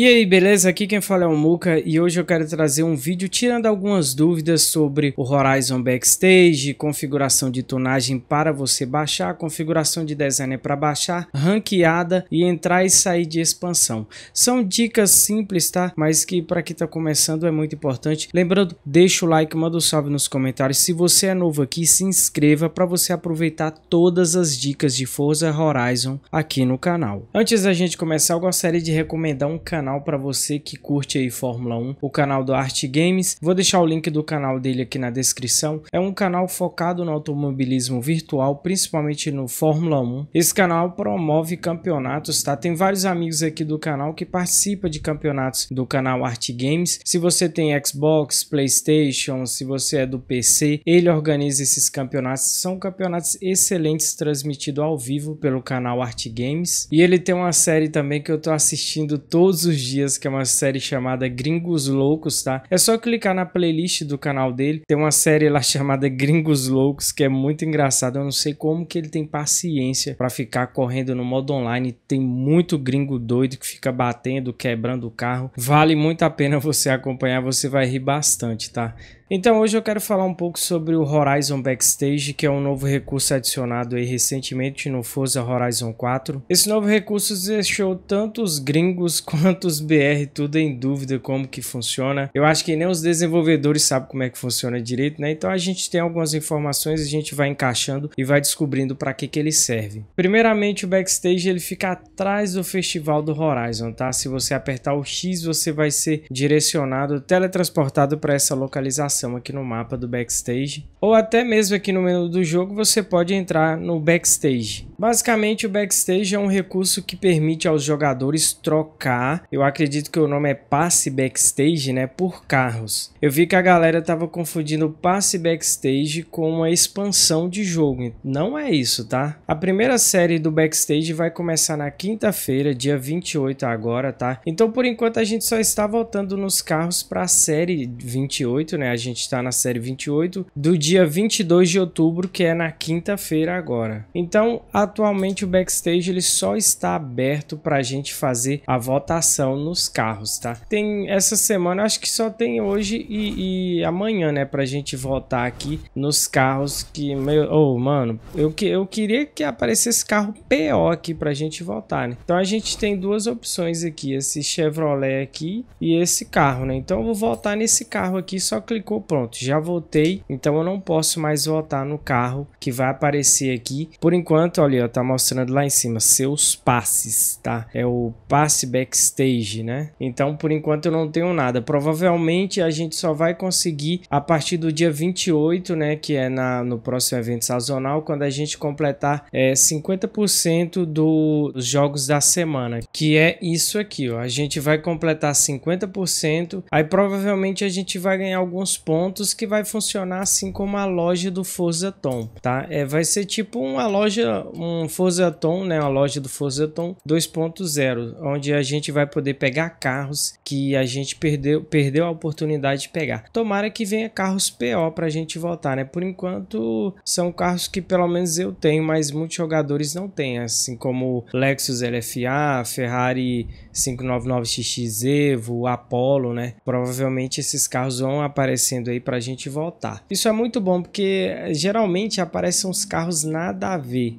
E aí, beleza? Aqui quem fala é o Muca e hoje eu quero trazer um vídeo tirando algumas dúvidas sobre o Horizon Backstage, configuração de tonagem para você baixar, configuração de designer para baixar, ranqueada e entrar e sair de expansão. São dicas simples, tá? Mas que para quem está começando é muito importante. Lembrando, deixa o like, manda um salve nos comentários. Se você é novo aqui, se inscreva para você aproveitar todas as dicas de Forza Horizon aqui no canal. Antes da gente começar, eu gostaria de recomendar um canal canal para você que curte aí Fórmula 1, o canal do Art Games. Vou deixar o link do canal dele aqui na descrição. É um canal focado no automobilismo virtual, principalmente no Fórmula 1. Esse canal promove campeonatos, tá? Tem vários amigos aqui do canal que participam de campeonatos do canal Art Games. Se você tem Xbox, PlayStation, se você é do PC, ele organiza esses campeonatos. São campeonatos excelentes transmitidos ao vivo pelo canal Art Games. E ele tem uma série também que eu tô assistindo todos os dias, que é uma série chamada Gringos Loucos, tá? É só clicar na playlist do canal dele, tem uma série lá chamada Gringos Loucos, que é muito engraçada. Eu não sei como que ele tem paciência para ficar correndo no modo online. Tem muito gringo doido que fica batendo, quebrando o carro. Vale muito a pena você acompanhar, você vai rir bastante, tá? Então hoje eu quero falar um pouco sobre o Horizon Backstage, que é um novo recurso adicionado aí recentemente no Forza Horizon 4. Esse novo recurso deixou tanto os gringos quanto os BR tudo em dúvida como que funciona. Eu acho que nem os desenvolvedores sabem como é que funciona direito, né? Então a gente tem algumas informações, a gente vai encaixando e vai descobrindo para que que ele serve. Primeiramente o Backstage ele fica atrás do Festival do Horizon, tá? Se você apertar o X você vai ser direcionado, teletransportado para essa localização aqui no mapa do backstage, ou até mesmo aqui no menu do jogo você pode entrar no backstage. Basicamente o backstage é um recurso que permite aos jogadores trocar, eu acredito que o nome é passe backstage, né, por carros. Eu vi que a galera tava confundindo passe backstage com uma expansão de jogo, não é isso, tá? A primeira série do backstage vai começar na quinta-feira, dia 28 agora, tá? Então por enquanto a gente só está voltando nos carros para a série 28, né? A gente gente está na série 28, do dia 22 de outubro, que é na quinta-feira agora. Então, atualmente o backstage ele só está aberto para a gente fazer a votação nos carros, tá? Tem essa semana, acho que só tem hoje e, e amanhã, né, para a gente votar aqui nos carros que meu, oh, mano, eu que eu queria que aparecesse carro PO aqui para a gente votar, né? Então a gente tem duas opções aqui, esse Chevrolet aqui e esse carro, né? Então eu vou votar nesse carro aqui, só clicou pronto, já voltei então eu não posso mais votar no carro que vai aparecer aqui. Por enquanto, olha, tá mostrando lá em cima seus passes, tá? É o passe backstage, né? Então, por enquanto eu não tenho nada. Provavelmente a gente só vai conseguir a partir do dia 28, né, que é na no próximo evento sazonal, quando a gente completar é 50% do, dos jogos da semana, que é isso aqui, ó. A gente vai completar 50%, aí provavelmente a gente vai ganhar alguns pontos que vai funcionar assim como a loja do Forza Tom, tá? É, vai ser tipo uma loja, um Forza Tom, né? Uma loja do Forza Tom 2.0, onde a gente vai poder pegar carros que a gente perdeu, perdeu a oportunidade de pegar. Tomara que venha carros PO para a gente voltar, né? Por enquanto são carros que pelo menos eu tenho, mas muitos jogadores não têm, assim como Lexus LFA, Ferrari 599XX o Apollo, né? Provavelmente esses carros vão aparecendo aí pra gente voltar. Isso é muito bom porque geralmente aparecem uns carros nada a ver.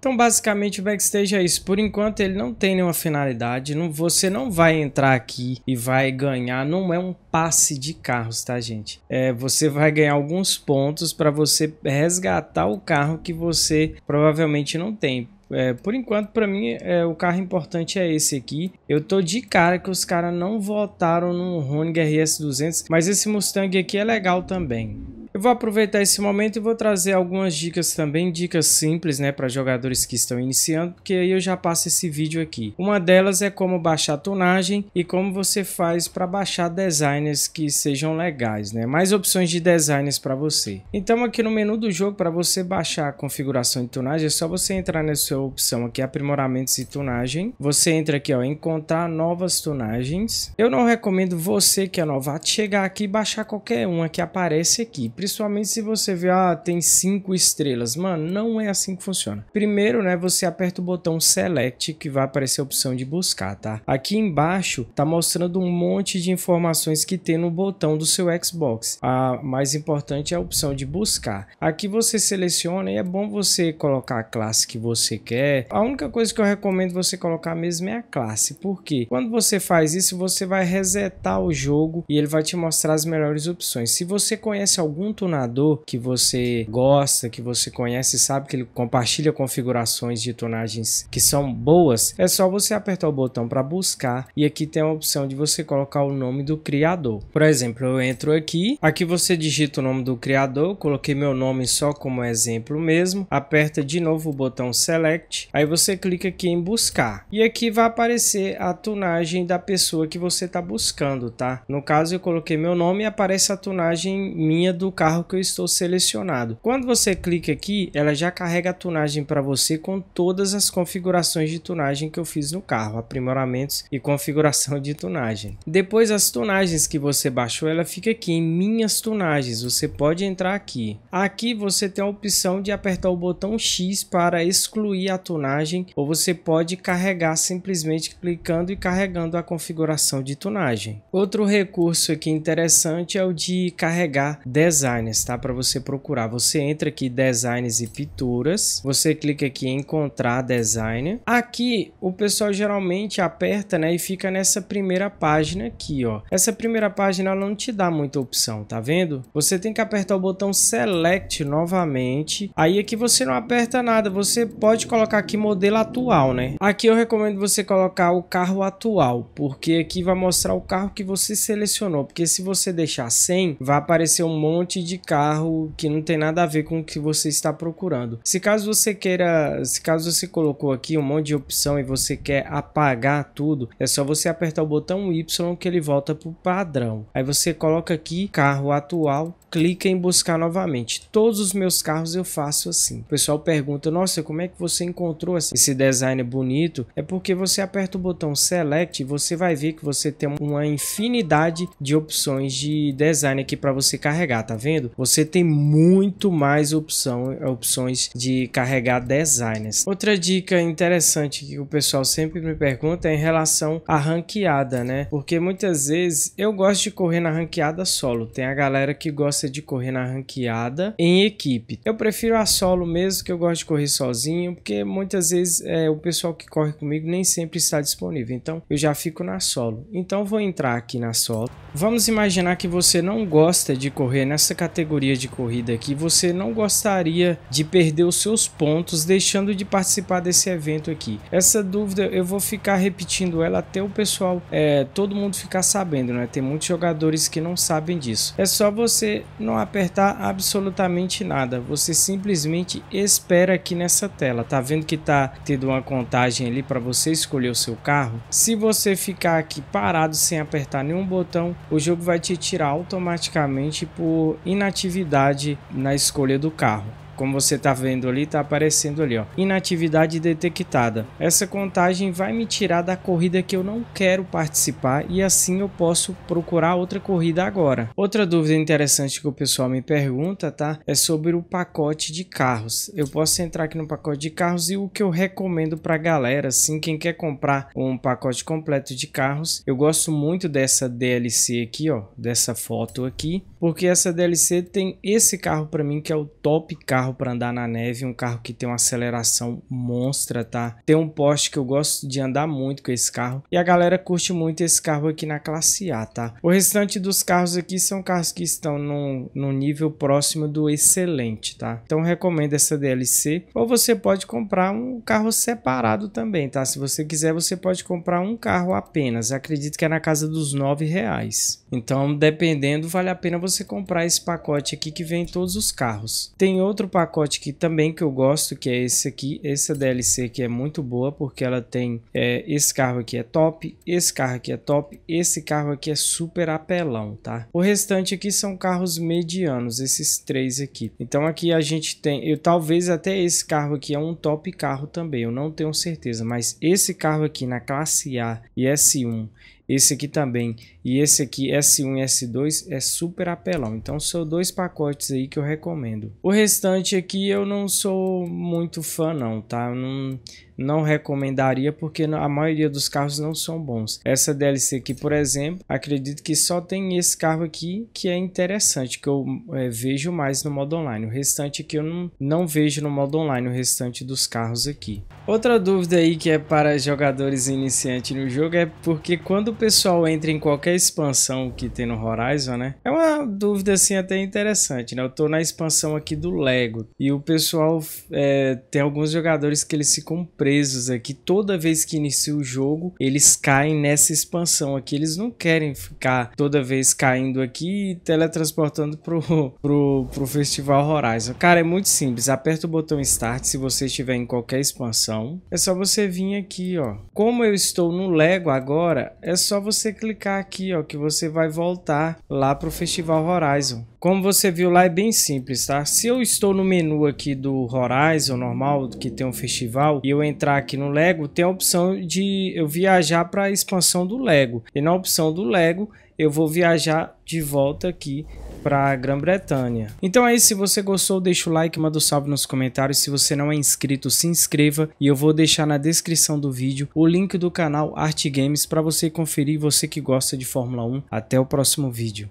Então, basicamente, o backstage é isso. Por enquanto, ele não tem nenhuma finalidade. Não, você não vai entrar aqui e vai ganhar. Não é um passe de carros, tá, gente? É, você vai ganhar alguns pontos para você resgatar o carro que você provavelmente não tem. É, por enquanto, para mim, é, o carro importante é esse aqui. Eu tô de cara que os caras não votaram no Honig RS200, mas esse Mustang aqui é legal também. Eu vou aproveitar esse momento e vou trazer algumas dicas também, dicas simples, né, para jogadores que estão iniciando, porque aí eu já passo esse vídeo aqui. Uma delas é como baixar tonagem e como você faz para baixar designers que sejam legais, né? Mais opções de designers para você. Então aqui no menu do jogo para você baixar a configuração de tonagem é só você entrar nessa opção aqui aprimoramentos e tonagem. Você entra aqui ó, encontrar novas tonagens. Eu não recomendo você que é novato chegar aqui e baixar qualquer uma que aparece aqui, principalmente se você vê, ah, tem cinco estrelas. Mano, não é assim que funciona. Primeiro, né, você aperta o botão Select, que vai aparecer a opção de buscar, tá? Aqui embaixo tá mostrando um monte de informações que tem no botão do seu Xbox. A mais importante é a opção de buscar. Aqui você seleciona e é bom você colocar a classe que você quer. A única coisa que eu recomendo você colocar mesmo é a classe, porque quando você faz isso, você vai resetar o jogo e ele vai te mostrar as melhores opções. Se você conhece algum tunador que você gosta, que você conhece, sabe que ele compartilha configurações de tonagens que são boas, é só você apertar o botão para buscar e aqui tem a opção de você colocar o nome do criador. Por exemplo, eu entro aqui, aqui você digita o nome do criador, coloquei meu nome só como exemplo mesmo, aperta de novo o botão select, aí você clica aqui em buscar e aqui vai aparecer a tunagem da pessoa que você está buscando, tá? No caso eu coloquei meu nome e aparece a tunagem minha do carro carro que eu estou selecionado. Quando você clica aqui, ela já carrega a tunagem para você com todas as configurações de tunagem que eu fiz no carro, aprimoramentos e configuração de tunagem. Depois as tunagens que você baixou, ela fica aqui em minhas tunagens, você pode entrar aqui. Aqui você tem a opção de apertar o botão X para excluir a tunagem ou você pode carregar simplesmente clicando e carregando a configuração de tunagem. Outro recurso aqui interessante é o de carregar design designers, tá? Para você procurar. Você entra aqui designs e pinturas. Você clica aqui em encontrar design. Aqui o pessoal geralmente aperta, né, e fica nessa primeira página aqui, ó. Essa primeira página ela não te dá muita opção, tá vendo? Você tem que apertar o botão select novamente. Aí aqui é você não aperta nada, você pode colocar aqui modelo atual, né? Aqui eu recomendo você colocar o carro atual, porque aqui vai mostrar o carro que você selecionou, porque se você deixar sem, vai aparecer um monte de carro que não tem nada a ver com o que você está procurando. Se caso você queira, se caso você colocou aqui um monte de opção e você quer apagar tudo, é só você apertar o botão Y que ele volta para o padrão. Aí você coloca aqui carro atual clica em buscar novamente. Todos os meus carros eu faço assim. O pessoal pergunta, nossa, como é que você encontrou esse design bonito? É porque você aperta o botão select e você vai ver que você tem uma infinidade de opções de design aqui para você carregar, tá vendo? Você tem muito mais opção, opções de carregar designers. Outra dica interessante que o pessoal sempre me pergunta é em relação à ranqueada, né? Porque muitas vezes eu gosto de correr na ranqueada solo. Tem a galera que gosta gosta de correr na ranqueada em equipe. Eu prefiro a solo mesmo, que eu gosto de correr sozinho, porque muitas vezes é, o pessoal que corre comigo nem sempre está disponível. Então eu já fico na solo. Então vou entrar aqui na solo. Vamos imaginar que você não gosta de correr nessa categoria de corrida aqui. Você não gostaria de perder os seus pontos deixando de participar desse evento aqui. Essa dúvida eu vou ficar repetindo ela até o pessoal, é, todo mundo ficar sabendo, né? Tem muitos jogadores que não sabem disso. É só você não apertar absolutamente nada. Você simplesmente espera aqui nessa tela. Tá vendo que tá tendo uma contagem ali para você escolher o seu carro? Se você ficar aqui parado sem apertar nenhum botão, o jogo vai te tirar automaticamente por inatividade na escolha do carro. Como você está vendo ali, está aparecendo ali, ó. Inatividade detectada. Essa contagem vai me tirar da corrida que eu não quero participar e assim eu posso procurar outra corrida agora. Outra dúvida interessante que o pessoal me pergunta, tá? É sobre o pacote de carros. Eu posso entrar aqui no pacote de carros e o que eu recomendo para a galera, assim, quem quer comprar um pacote completo de carros, eu gosto muito dessa DLC aqui, ó, dessa foto aqui, porque essa DLC tem esse carro para mim que é o top carro carro para andar na neve, um carro que tem uma aceleração monstra, tá? Tem um poste que eu gosto de andar muito com esse carro e a galera curte muito esse carro aqui na classe A, tá? O restante dos carros aqui são carros que estão num, num nível próximo do excelente, tá? Então recomendo essa DLC ou você pode comprar um carro separado também, tá? Se você quiser, você pode comprar um carro apenas. Acredito que é na casa dos nove reais. Então, dependendo, vale a pena você comprar esse pacote aqui que vem todos os carros. Tem outro pacote que também que eu gosto, que é esse aqui, essa DLC que é muito boa, porque ela tem é, esse carro aqui é top, esse carro aqui é top, esse carro aqui é super apelão, tá? O restante aqui são carros medianos, esses três aqui. Então aqui a gente tem, eu talvez até esse carro aqui é um top carro também, eu não tenho certeza, mas esse carro aqui na classe A e S1 esse aqui também. E esse aqui, S1 e S2, é super apelão. Então são dois pacotes aí que eu recomendo. O restante aqui eu não sou muito fã não, tá? não, não recomendaria porque a maioria dos carros não são bons. Essa DLC aqui, por exemplo, acredito que só tem esse carro aqui que é interessante, que eu é, vejo mais no modo online. O restante aqui eu não, não vejo no modo online, o restante dos carros aqui. Outra dúvida aí que é para jogadores iniciantes no jogo é porque quando o pessoal entra em qualquer expansão que tem no Horizon, né? É uma dúvida assim até interessante, né? Eu tô na expansão aqui do Lego e o pessoal é, tem alguns jogadores que eles se compram presos aqui, toda vez que inicia o jogo, eles caem nessa expansão aqui. Eles não querem ficar toda vez caindo aqui e teletransportando pro, pro, pro Festival Horizon. Cara, é muito simples. Aperta o botão Start se você estiver em qualquer expansão. É só você vir aqui, ó. Como eu estou no Lego agora, é só você clicar aqui, ó, que você vai voltar lá pro Festival Horizon. Como você viu lá é bem simples, tá? Se eu estou no menu aqui do Horizon normal, que tem um festival, e eu entrar aqui no Lego, tem a opção de eu viajar para a expansão do Lego. E na opção do Lego, eu vou viajar de volta aqui para a Grã-Bretanha. Então é isso, se você gostou, deixa o like, manda um salve nos comentários. Se você não é inscrito, se inscreva e eu vou deixar na descrição do vídeo o link do canal Art Games para você conferir, você que gosta de Fórmula 1. Até o próximo vídeo.